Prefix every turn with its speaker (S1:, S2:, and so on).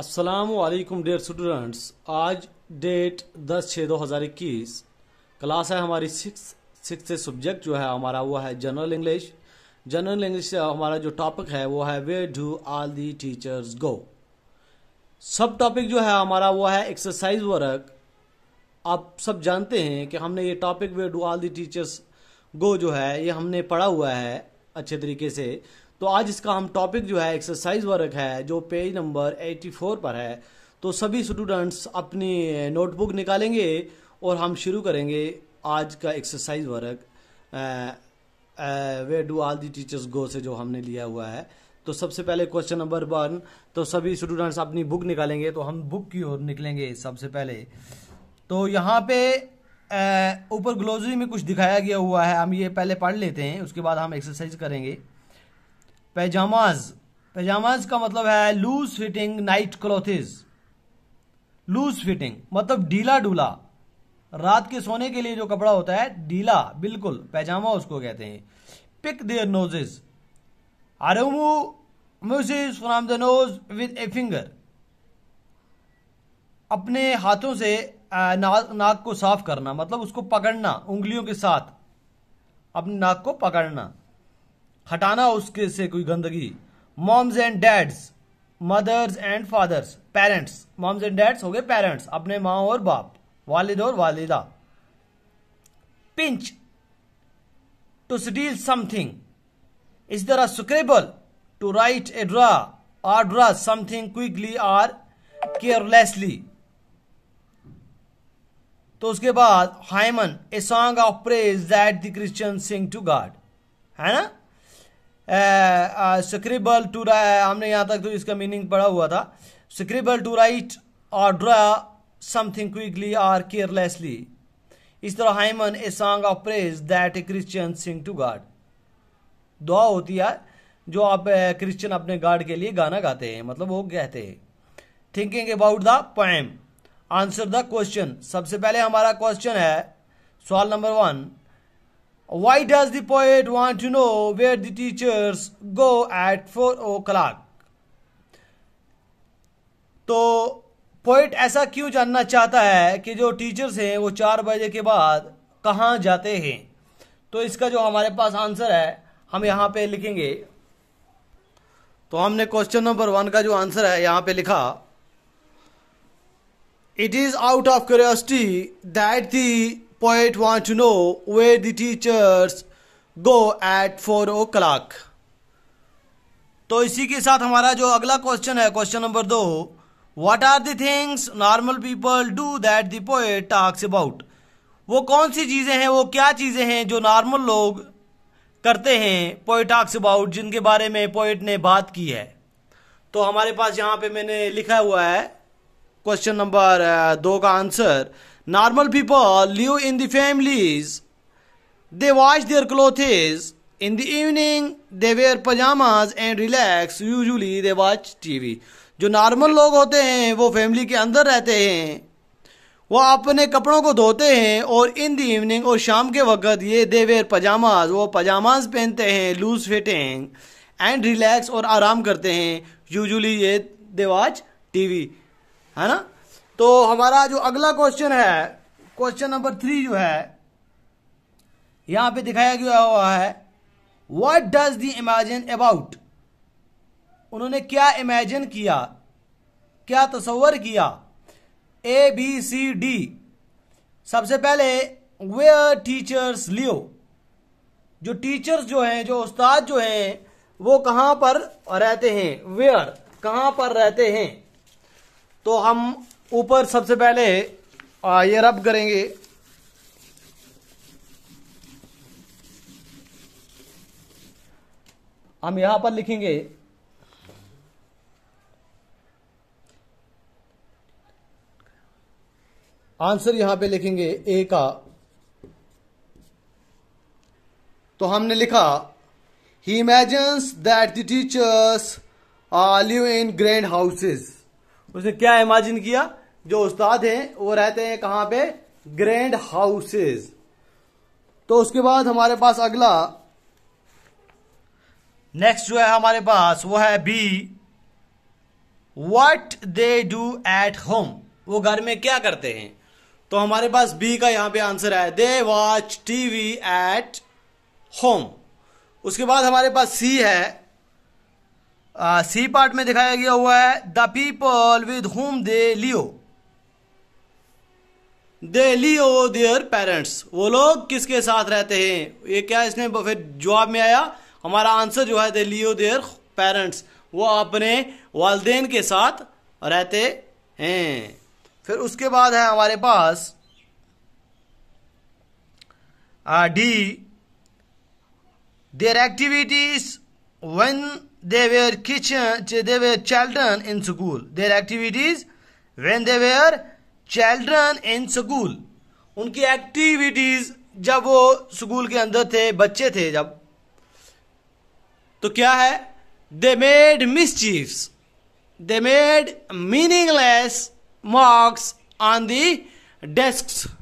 S1: अस्सलाम वालेकुम dear students आज डेट 10 छः 2021 क्लास है हमारी सिक्स सिक्स सब्जेक्ट जो है हमारा वो है जनरल इंग्लिश जनरल इंग्लिश हमारा जो टॉपिक है वो है where do all the teachers go सब टॉपिक जो है हमारा वो है एक्सरसाइज वर्क आप सब जानते हैं कि हमने ये topic where do all the teachers go जो है ये हमने पढ़ा हुआ है अच्छे तरीके से तो आज इसका हम टॉपिक जो है एक्सरसाइज वर्क है जो पेज नंबर 84 पर है तो सभी स्टूडेंट्स अपनी नोटबुक eh, निकालेंगे और हम शुरू करेंगे आज का exercise work where do all the teachers go से जो हमने लिया हुआ है तो सबसे पहले क्वेश्चन नंबर वन तो सभी स्टूडेंट्स अपनी बुक निकालेंगे तो हम बुक की ओर निकलेंगे सबसे पहले तो यहाँ पे eh, ऊपर ग्लोजरी में कुछ दिखाया गया हुआ है हम ये पहले पढ़ लेते हैं उसके बाद हम एक्सरसाइज करेंगे पैजामाज पैजामाज का मतलब है loose fitting night clothes loose fitting मतलब ढीला डूला रात के सोने के लिए जो कपड़ा होता है ढीला बिल्कुल पैजामा उसको कहते हैं pick their noses remove mucus from the nose with a finger अपने हाथों से नाक नाक को साफ करना मतलब उसको पकड़ना उंगलियों के साथ अपनी नाक को पकड़ना हटाना उसके से कोई गंदगी moms and dads mothers and fathers parents moms and dads हो गए पेरेंट्स अपने माँ और बाप वालिद और वालिदा पिंच टू स्टील समथिंग इस तरह scribble to write a draw or draw something quickly or carelessly तो उसके बाद hymn a song of praise that the Christian sing to God है ना स्क्रिबल टू हमने यहाँ तक तो इसका मीनिंग पढ़ा हुआ था स्क्रिबल टू राइट और ड्रा समथिंग क्विकली और केयरलेसली इस तरह hymn a song of praise that a Christian sing to God दुआ होती है जो आप क्रिश्चियन अपने गॉड के लिए गाना गाते हैं मतलब वो कहते हैं thinking about the poem answer the question सबसे पहले हमारा क्वेश्चन है सवाल number one Why does the poet want to know where the teachers go at four o'clock तो पोइट ऐसा क्यों जानना चाहता है कि जो टीचर्स हैं वो चार बजे के बाद कहाँ जाते हैं तो इसका जो हमारे पास आंसर है हम यहाँ पे लिखेंगे तो हमने क्वेश्चन नंबर वन का जो आंसर है यहाँ पे लिखा it is out of curiosity that the poet want to know where the teachers go at four o'clock तो इसी के साथ हमारा जो अगला क्वेश्चन है क्वेश्चन नंबर दो what are the things normal people do that the poet talks about वो कौन सी चीज़ें हैं वो क्या चीज़ें हैं जो नॉर्मल लोग करते हैं पोएट टाक्स अबाउट जिनके बारे में पोएट ने बात की है तो हमारे पास यहाँ पे मैंने लिखा हुआ है क्वेश्चन नंबर uh, दो का आंसर Normal people live in the families. They wash their clothes. In the evening, they wear pajamas and relax. Usually, they watch TV. जो नॉर्मल लोग होते हैं वो फैमिली के अंदर रहते हैं वो अपने कपड़ों को धोते हैं और इन द इवनिंग और शाम के वक्त ये दे वेयर पजामाज वो पजामाज पहनते हैं लूज फिटिंग एंड रिलैक्स और आराम करते हैं यूजुअली ये देवाज टीवी है ना तो हमारा जो अगला क्वेश्चन है क्वेश्चन नंबर थ्री जो है यहां पे दिखाया गया हुआ है what does the imagine about उन्होंने क्या इमेजिन किया क्या तस्वर किया ए बी सी डी सबसे पहले वेयर टीचर्स लियो जो टीचर्स जो हैं जो उस्ताद जो हैं वो कहां पर रहते हैं वेयर कहां पर रहते हैं तो हम ऊपर सबसे पहले ये रब करेंगे हम यहां पर लिखेंगे आंसर यहां पे लिखेंगे ए का तो हमने लिखा ही imagines that the teachers live in grand houses उसने क्या इमेजिन किया जो उस्ताद हैं वो रहते हैं कहां पे ग्रैंड हाउसेज तो उसके बाद हमारे पास अगला नेक्स्ट जो है हमारे पास वो है B what they do at home वो घर में क्या करते हैं तो हमारे पास बी का यहां पे आंसर है they watch TV at home उसके बाद हमारे पास सी है सी पार्ट में दिखाया गया हुआ है the people with home they live they live their parents वो लोग किसके साथ रहते हैं ये क्या इसने फिर जवाब में आया हमारा आंसर जो है दे लियो देयर पेरेंट्स वो अपने वालदेन के साथ रहते हैं फिर उसके बाद है हमारे पास D their activities when they were kitchen, they were children in school. Their activities when they were children in school. उनकी activities जब वो school के अंदर थे बच्चे थे जब तो क्या है they made mischiefs they made meaningless marks on the desks